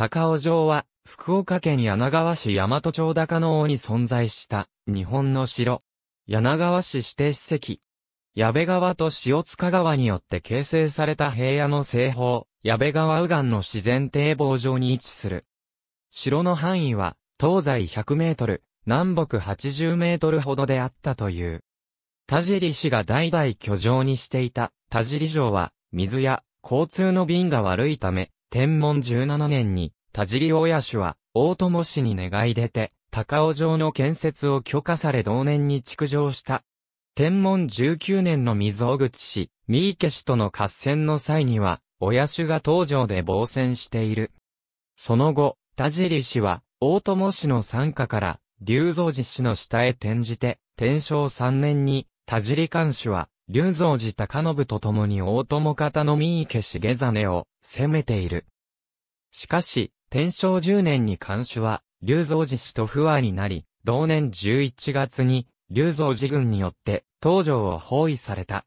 高尾城は、福岡県柳川市大和町高野尾に存在した、日本の城。柳川市指定史跡。矢部川と塩塚川によって形成された平野の西方、矢部川右岸の自然堤防上に位置する。城の範囲は、東西100メートル、南北80メートルほどであったという。田尻氏が代々居城にしていた田尻城は、水や交通の便が悪いため、天文17年に田尻親主は、大友氏に願い出て、高尾城の建設を許可され同年に築城した。天文19年の水尾口氏、三池氏との合戦の際には、親主が東城で防戦している。その後、田尻氏は、大友氏の参加から、龍蔵寺氏の下へ転じて、天正3年に、田尻官主は、龍蔵寺高信と共に大友方の三池重真を攻めている。しかし、天正10年に監守は、龍造寺氏と不和になり、同年11月に、龍造寺軍によって、東条を包囲された。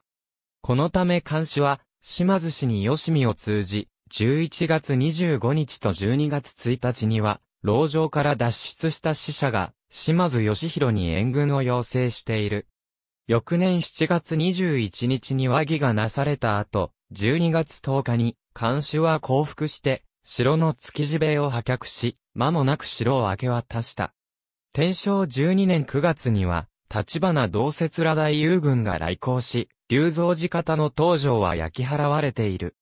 このため監守は、島津氏に吉見を通じ、11月25日と12月1日には、牢城から脱出した死者が、島津義弘に援軍を要請している。翌年7月21日に和議がなされた後、12月10日に、監守は降伏して、城の築地塀を破却し、間もなく城を明け渡した。天正12年9月には、立花同説ら大友軍が来航し、竜造寺方の東条は焼き払われている。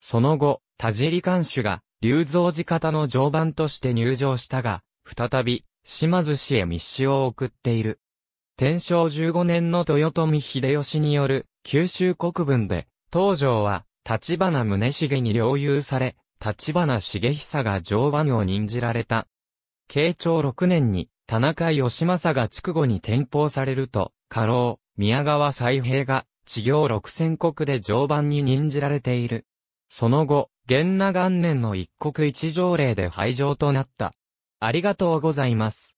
その後、田尻監守が、竜造寺方の常磐として入場したが、再び、島津市へ密使を送っている。天正15年の豊臣秀吉による、九州国分で、東条は、立花宗茂に領有され、立花重久が常腕を任じられた。慶長6年に、田中義政が筑後に転封されると、家老、宮川斎平が、治行六千国で常磐に任じられている。その後、元那元年の一国一条例で廃城となった。ありがとうございます。